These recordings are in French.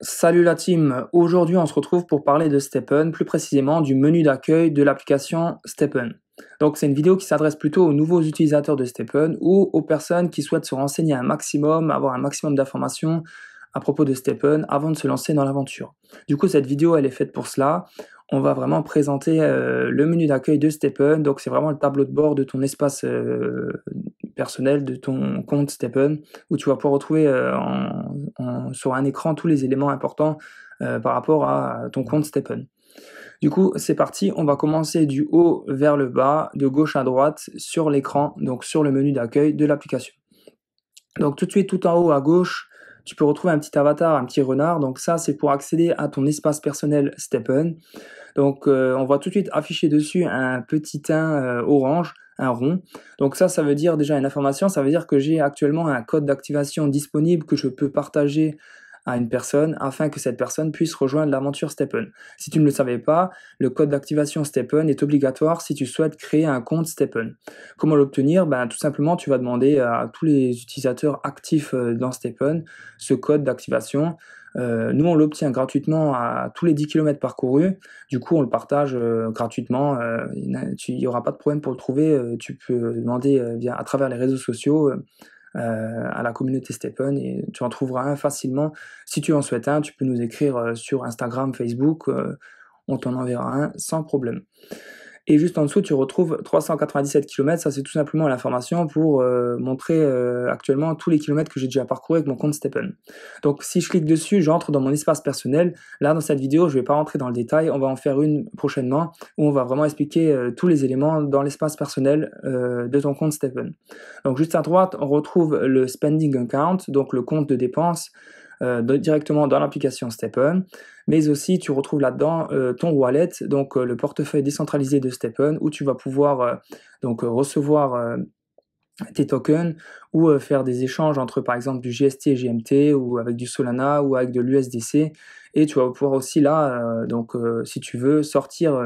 Salut la team, aujourd'hui on se retrouve pour parler de Steppen, plus précisément du menu d'accueil de l'application Steppen. Donc c'est une vidéo qui s'adresse plutôt aux nouveaux utilisateurs de Steppen ou aux personnes qui souhaitent se renseigner un maximum, avoir un maximum d'informations à propos de Steppen avant de se lancer dans l'aventure. Du coup cette vidéo elle est faite pour cela, on va vraiment présenter euh, le menu d'accueil de Steppen, donc c'est vraiment le tableau de bord de ton espace euh, personnel de ton compte stephen où tu vas pouvoir retrouver euh, sur un écran tous les éléments importants euh, par rapport à ton compte stephen Du coup, c'est parti, on va commencer du haut vers le bas, de gauche à droite, sur l'écran, donc sur le menu d'accueil de l'application. Donc tout de suite, tout en haut à gauche, tu peux retrouver un petit avatar, un petit renard. Donc ça, c'est pour accéder à ton espace personnel Steppen. Donc euh, on va tout de suite afficher dessus un petit teint orange un rond. Donc ça, ça veut dire déjà une information, ça veut dire que j'ai actuellement un code d'activation disponible que je peux partager à une personne afin que cette personne puisse rejoindre l'aventure Steppen. Si tu ne le savais pas, le code d'activation Steppen est obligatoire si tu souhaites créer un compte Steppen. Comment l'obtenir ben, Tout simplement, tu vas demander à tous les utilisateurs actifs euh, dans Steppen ce code d'activation. Euh, nous, on l'obtient gratuitement à tous les 10 km parcourus. Du coup, on le partage euh, gratuitement. Euh, il n'y aura pas de problème pour le trouver. tu peux demander via, à travers les réseaux sociaux à la communauté stephen et tu en trouveras un facilement. Si tu en souhaites un, tu peux nous écrire sur Instagram, Facebook. on t'en enverra un sans problème. Et juste en dessous, tu retrouves 397 km. Ça, c'est tout simplement l'information pour euh, montrer euh, actuellement tous les kilomètres que j'ai déjà parcouru avec mon compte Steppen. Donc, si je clique dessus, j'entre dans mon espace personnel. Là, dans cette vidéo, je ne vais pas rentrer dans le détail. On va en faire une prochainement où on va vraiment expliquer euh, tous les éléments dans l'espace personnel de ton compte Steppen. Donc, juste à droite, on retrouve le spending account, donc le compte de dépenses. Euh, directement dans l'application StepN, mais aussi tu retrouves là-dedans euh, ton wallet, donc euh, le portefeuille décentralisé de StepN, où tu vas pouvoir donc recevoir tes tokens ou faire des échanges entre par exemple du GST et GMT ou avec du Solana ou avec de l'USDC et tu vas pouvoir aussi là donc si tu veux sortir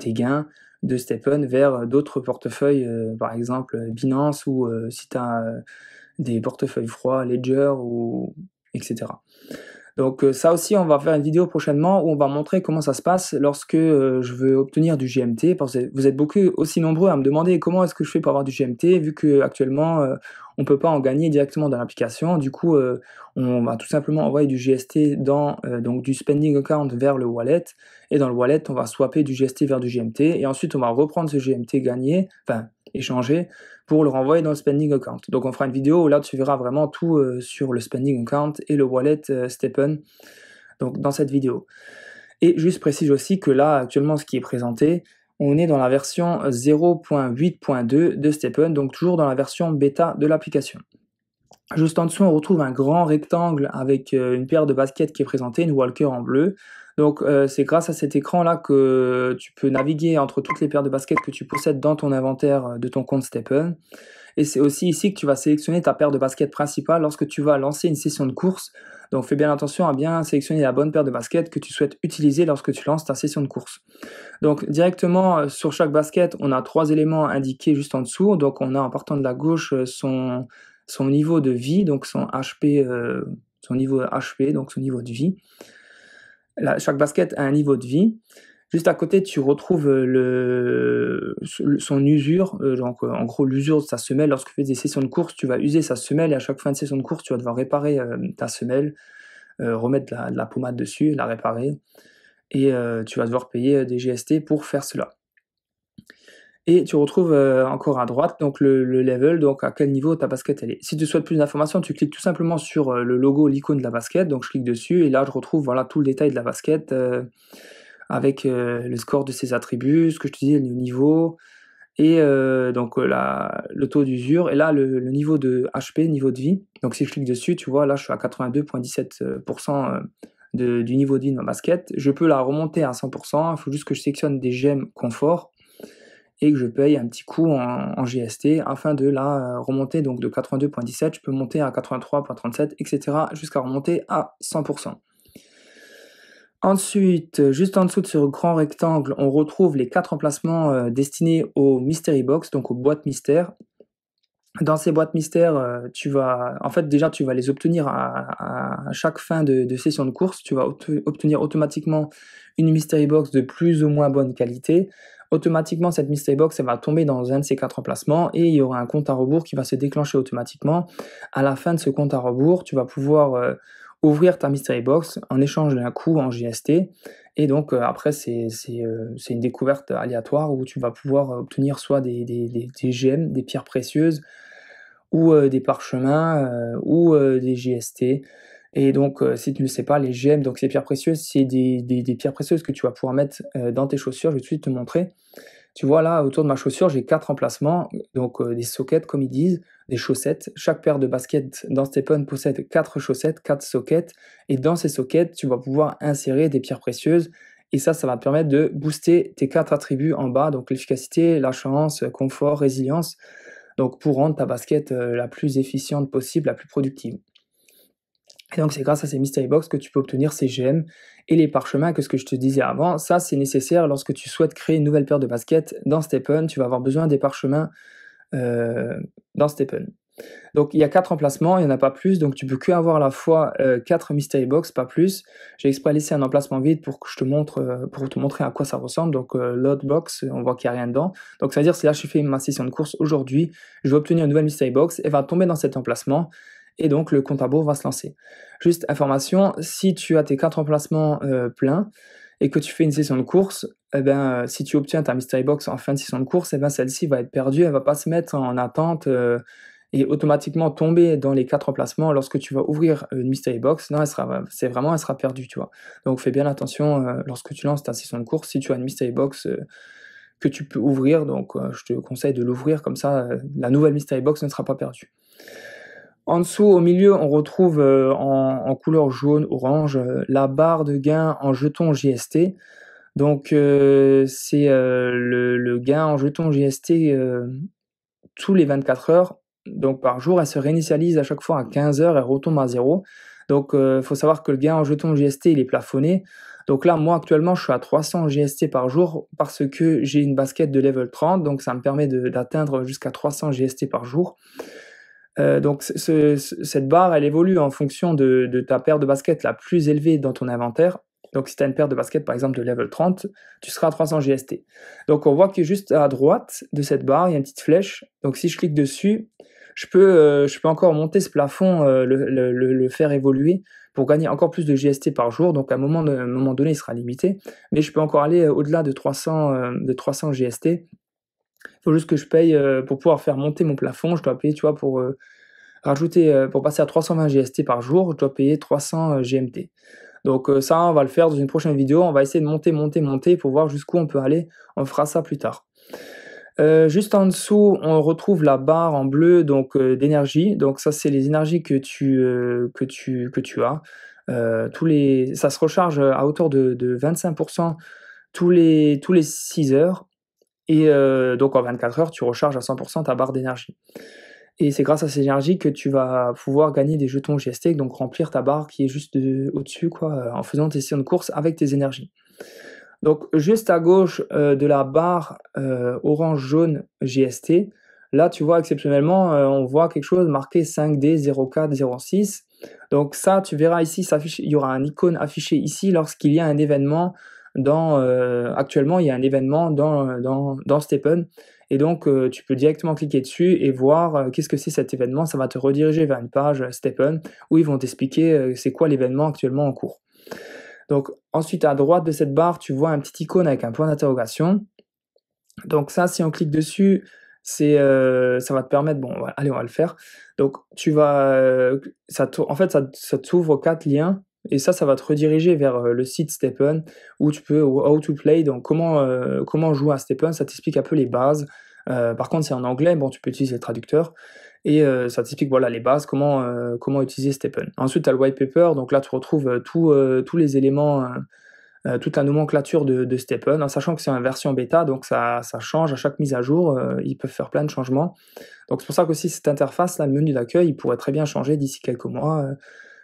tes gains de StepN vers d'autres portefeuilles par exemple Binance ou si tu as des portefeuilles froids Ledger ou etc. Donc euh, ça aussi, on va faire une vidéo prochainement où on va montrer comment ça se passe lorsque euh, je veux obtenir du GMT. vous êtes beaucoup aussi nombreux à me demander comment est-ce que je fais pour avoir du GMT, vu qu'actuellement, euh, on ne peut pas en gagner directement dans l'application. Du coup, on va tout simplement envoyer du GST dans donc du spending account vers le wallet. Et dans le wallet, on va swapper du GST vers du GMT. Et ensuite, on va reprendre ce GMT gagné, enfin échanger pour le renvoyer dans le spending account. Donc on fera une vidéo où là tu verras vraiment tout euh, sur le spending account et le wallet euh, donc dans cette vidéo. Et juste précise aussi que là actuellement ce qui est présenté, on est dans la version 0.8.2 euh, de Steppen, donc toujours dans la version bêta de l'application. Juste en dessous, on retrouve un grand rectangle avec euh, une paire de baskets qui est présentée, une Walker en bleu. Donc euh, c'est grâce à cet écran-là que tu peux naviguer entre toutes les paires de baskets que tu possèdes dans ton inventaire euh, de ton compte Steppen. Et c'est aussi ici que tu vas sélectionner ta paire de baskets principale lorsque tu vas lancer une session de course. Donc fais bien attention à bien sélectionner la bonne paire de baskets que tu souhaites utiliser lorsque tu lances ta session de course. Donc directement sur chaque basket, on a trois éléments indiqués juste en dessous. Donc on a en partant de la gauche son son niveau de vie, donc son HP, euh, son niveau HP, donc son niveau de vie. chaque basket a un niveau de vie. Juste à côté, tu retrouves euh, le, son usure, euh, donc, en gros l'usure de sa semelle. Lorsque tu fais des sessions de course, tu vas user sa semelle et à chaque fin de session de course, tu vas devoir réparer ta semelle, remettre de la pommade dessus, la réparer. Et tu vas devoir payer des GST pour faire cela. Et tu retrouves euh, encore à droite donc le, level, donc à quel niveau ta basket elle est. Si tu souhaites plus d'informations, tu cliques tout simplement sur euh, le logo, l'icône de la basket. Donc je clique dessus et là je retrouve voilà tout le détail de la basket euh, avec le score de ses attributs, ce que je te dis, le niveau et donc la, le taux d'usure et là le, niveau de HP, niveau de vie. Donc si je clique dessus, tu vois là je suis à 82,17% de, du niveau de vie de ma basket. Je peux la remonter à 100%. Il faut juste que je sélectionne des gemmes confort et que je paye un petit coup en, GST afin de la euh, remonter donc de 82.17, je peux monter à 83.37, etc. jusqu'à remonter à 100%. Ensuite, euh, juste en dessous de ce grand rectangle, on retrouve les quatre emplacements euh, destinés aux mystery box, donc aux boîtes mystères. Dans ces boîtes mystères, tu vas, en fait, déjà, tu vas les obtenir à, chaque fin de, session de course. Tu vas obtenir automatiquement une mystery box de plus ou moins bonne qualité automatiquement cette mystery box elle va tomber dans un de ces quatre emplacements et il y aura un compte à rebours qui va se déclencher automatiquement. À la fin de ce compte à rebours, tu vas pouvoir euh, ouvrir ta mystery box en échange d'un coût en GST. Et donc euh, après, euh, c'est une découverte aléatoire où tu vas pouvoir obtenir soit des, des, des, des gemmes, des pierres précieuses, ou des parchemins, ou des GST. Et donc, euh, si tu ne sais pas, les gemmes, donc ces pierres précieuses, c'est des, pierres précieuses que tu vas pouvoir mettre euh, dans tes chaussures. Je vais tout de suite te montrer. Tu vois, là, autour de ma chaussure, j'ai quatre emplacements, donc euh, des sockets, comme ils disent, des chaussettes. Chaque paire de baskets dans possède quatre chaussettes, quatre sockets. Et dans ces sockets, tu vas pouvoir insérer des pierres précieuses. Et ça, ça va te permettre de booster tes quatre attributs en bas, donc l'efficacité, la chance, confort, résilience. Donc, pour rendre ta basket la plus efficiente possible, la plus productive. Et donc c'est grâce à ces mystery box que tu peux obtenir ces gemmes et les parchemins que ce que je te disais avant. Ça c'est nécessaire lorsque tu souhaites créer une nouvelle paire de baskets dans Steppen. Tu vas avoir besoin des parchemins euh, dans Steppen. Donc il y a quatre emplacements, il n'y en a pas plus, donc tu peux que avoir à la fois euh, quatre mystery box, pas plus. J'ai exprès laissé un emplacement vide pour que je te montre, euh, pour te montrer à quoi ça ressemble. Donc l'autre box, on voit qu'il n'y a rien dedans. Donc ça veut dire si là je fais ma session de course aujourd'hui, je vais obtenir une nouvelle mystery box, elle va tomber dans cet emplacement et donc le compte à va se lancer. Juste information, si tu as tes quatre emplacements euh, pleins et que tu fais une session de course, eh ben, euh, si tu obtiens ta mystery box en fin de session de course, eh ben, celle-ci va être perdue, elle va pas se mettre en attente euh, et automatiquement tomber dans les quatre emplacements lorsque tu vas ouvrir une mystery box. Non, elle sera, c'est vraiment, elle sera perdue, tu vois. Donc fais bien attention lorsque tu lances ta session de course, si tu as une mystery box que tu peux ouvrir. Donc, je te conseille de l'ouvrir comme ça, la nouvelle Mystery Box ne sera pas perdue. En dessous, au milieu, on retrouve euh, en, couleur jaune-orange euh, la barre de gain en jetons GST. Donc euh, c'est le, gain en jetons GST tous les 24 heures. Donc par jour, elle se réinitialise à chaque fois à 15 heures, et retombe à zéro. Donc il faut savoir que le gain en jetons GST, il est plafonné. Donc là, moi actuellement, je suis à 300 GST par jour parce que j'ai une basket de level 30, donc ça me permet d'atteindre jusqu'à 300 GST par jour. Euh, donc cette barre, elle évolue en fonction de, ta paire de baskets la plus élevée dans ton inventaire. Donc si tu as une paire de baskets par exemple de level 30, tu seras à 300 GST. Donc on voit que juste à droite de cette barre, il y a une petite flèche. Donc si je clique dessus, je peux, euh, encore monter ce plafond, euh, le, faire évoluer pour gagner encore plus de GST par jour. Donc à un moment, donné, il sera limité. Mais je peux encore aller au-delà de de 300 GST faut juste que je paye euh, pour pouvoir faire monter mon plafond. Je dois payer, tu vois, pour euh, rajouter, euh, pour passer à 320 GST par jour, je dois payer 300 GMT. Donc ça, on va le faire dans une prochaine vidéo. On va essayer de monter, monter, monter pour voir jusqu'où on peut aller. On fera ça plus tard. juste en dessous, on retrouve la barre en bleu donc d'énergie. Donc ça, c'est les énergies que tu, que tu, que tu as. tous les, ça se recharge à hauteur de, 25% tous les, tous les 6 heures. Et euh, donc en 24 heures, tu recharges à 100% ta barre d'énergie. Et c'est grâce à ces énergies que tu vas pouvoir gagner des jetons GST, donc remplir ta barre qui est juste au-dessus, quoi, euh, en faisant tes sessions de course avec tes énergies. Donc juste à gauche euh, de la barre orange-jaune GST, là tu vois exceptionnellement, on voit quelque chose marqué 5D0406. Donc ça, tu verras ici, il y aura un icône affiché ici lorsqu'il y a un événement dans euh, actuellement il y a un événement dans, euh, dans, et donc euh, tu peux directement cliquer dessus et voir qu'est-ce que c'est cet événement, ça va te rediriger vers une page Stepen où ils vont t'expliquer c'est quoi l'événement actuellement en cours. Donc ensuite à droite de cette barre tu vois un petit icône avec un point d'interrogation. Donc ça si on clique dessus ça va te permettre bon allez on va le faire donc tu vas ça en fait ça, ça t'ouvre quatre liens et ça, ça va te rediriger vers euh, le site Steppen où tu peux How to Play, donc comment, euh, comment jouer à Steppen. Ça t'explique un peu les bases. Euh, par contre, c'est en anglais, bon, tu peux utiliser le traducteur. Et ça t'explique voilà, les bases, comment, comment utiliser Steppen. Ensuite, tu as le white paper, donc là, tu retrouves tous les éléments, toute la nomenclature de, de en sachant que c'est une version bêta, donc ça, ça, change à chaque mise à jour. ils peuvent faire plein de changements. Donc, c'est pour ça qu'aussi, cette interface, là, le menu d'accueil, il pourrait très bien changer d'ici quelques mois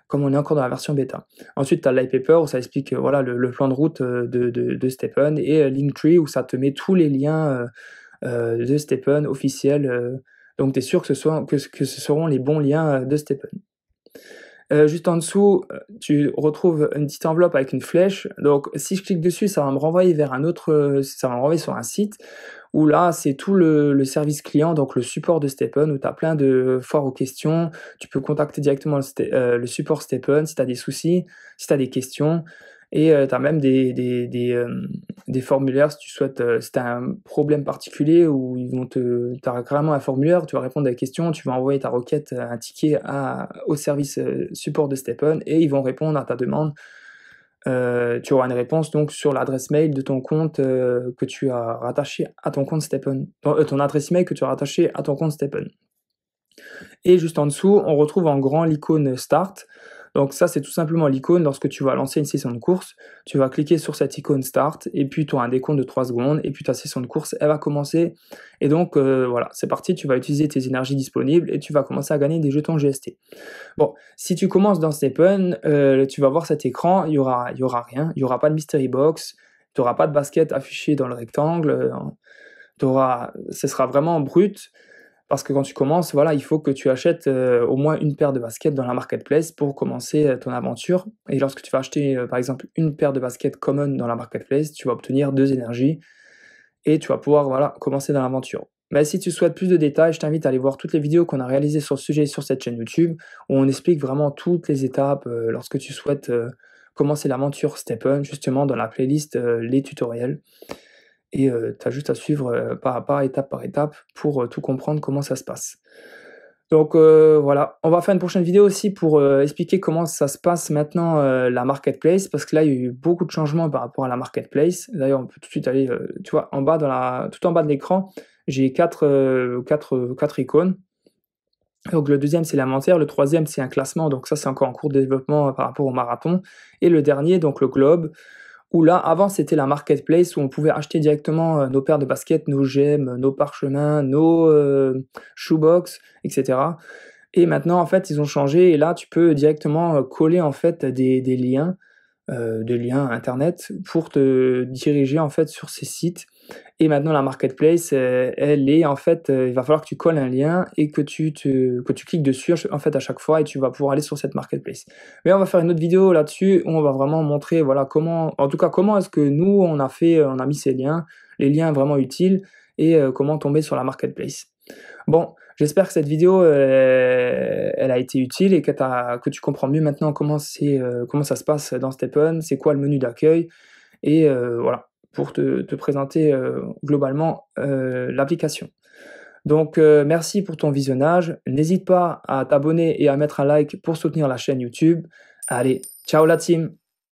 comme on est encore dans la version bêta. Ensuite, tu as le paper où ça explique euh, voilà, le, plan de route euh, de, de, et euh, Linktree où ça te met tous les liens de Stephen officiels. donc, tu es sûr que ce, soit, que, ce seront les bons liens de Stephen. juste en dessous, tu retrouves une petite enveloppe avec une flèche. Donc, si je clique dessus, ça va me renvoyer vers un autre, ça va me renvoyer sur un site où là, c'est tout le, service client, donc le support de Stepen, où tu as plein de foires aux questions. Tu peux contacter directement le, euh, support Stepen si tu as des soucis, si tu as des questions. Et euh, tu as même des, euh, des, formulaires si tu souhaites, si as un problème particulier où ils vont te. Tu as un formulaire, tu vas répondre à la question, tu vas envoyer ta requête, un ticket au service support de Stepen et ils vont répondre à ta demande euh, tu auras une réponse donc sur l'adresse mail de ton compte euh, que tu as rattaché à ton compte Stepen, euh, adresse que tu as à ton compte Et juste en dessous, on retrouve en grand l'icône Start donc ça, c'est tout simplement l'icône. Lorsque tu vas lancer une session de course, tu vas cliquer sur cette icône Start, et puis tu auras un décompte de 3 secondes, et puis ta session de course, elle va commencer. Et donc, euh, voilà, c'est parti, tu vas utiliser tes énergies disponibles, et tu vas commencer à gagner des jetons GST. Bon, si tu commences dans Stephen, euh, tu vas voir cet écran, il n'y aura, y aura rien, il n'y aura pas de Mystery Box, tu n'auras pas de basket affiché dans le rectangle, euh, auras, ce sera vraiment brut. Parce que quand tu commences, voilà, il faut que tu achètes euh, au moins une paire de baskets dans la marketplace pour commencer euh, ton aventure. Et lorsque tu vas acheter, euh, par exemple, une paire de baskets common dans la marketplace, tu vas obtenir deux énergies et tu vas pouvoir voilà, commencer dans l'aventure. Mais si tu souhaites plus de détails, je t'invite à aller voir toutes les vidéos qu'on a réalisées sur le sujet sur cette chaîne YouTube, où on explique vraiment toutes les étapes lorsque tu souhaites commencer l'aventure Step Up, justement dans la playlist Les tutoriels et tu as juste à suivre par, pas étape par étape pour tout comprendre comment ça se passe. Donc voilà, on va faire une prochaine vidéo aussi pour expliquer comment ça se passe maintenant la marketplace parce que là il y a eu beaucoup de changements par rapport à la marketplace. D'ailleurs, on peut tout de suite aller tu vois en bas dans la tout en bas de l'écran, j'ai quatre, quatre, quatre icônes. Donc le deuxième c'est l'inventaire, le troisième c'est un classement, donc ça c'est encore en cours de développement par rapport au marathon, et le dernier donc le globe, où là, avant, c'était la marketplace où on pouvait acheter directement euh, nos paires de baskets, nos gemmes, nos parchemins, nos euh, shoebox, etc. Et maintenant, en fait, ils ont changé et là, tu peux directement euh, coller en fait des, liens, euh, des liens internet pour te diriger en fait sur ces sites et maintenant, la marketplace, euh, elle est en fait, euh, il va falloir que tu colles un lien et que tu, que tu cliques dessus en fait à chaque fois et tu vas pouvoir aller sur cette marketplace. Mais on va faire une autre vidéo là-dessus où on va vraiment montrer, voilà, comment, en tout cas, comment est-ce que nous, on a fait, euh, on a mis ces liens, les liens vraiment utiles et comment tomber sur la marketplace. Bon, j'espère que cette vidéo, elle a été utile et que, tu comprends mieux maintenant comment, comment ça se passe dans StepN, c'est quoi le menu d'accueil. Et voilà, pour te, présenter euh, globalement euh, l'application. Donc euh, merci pour ton visionnage. N'hésite pas à t'abonner et à mettre un like pour soutenir la chaîne YouTube. Allez, ciao la team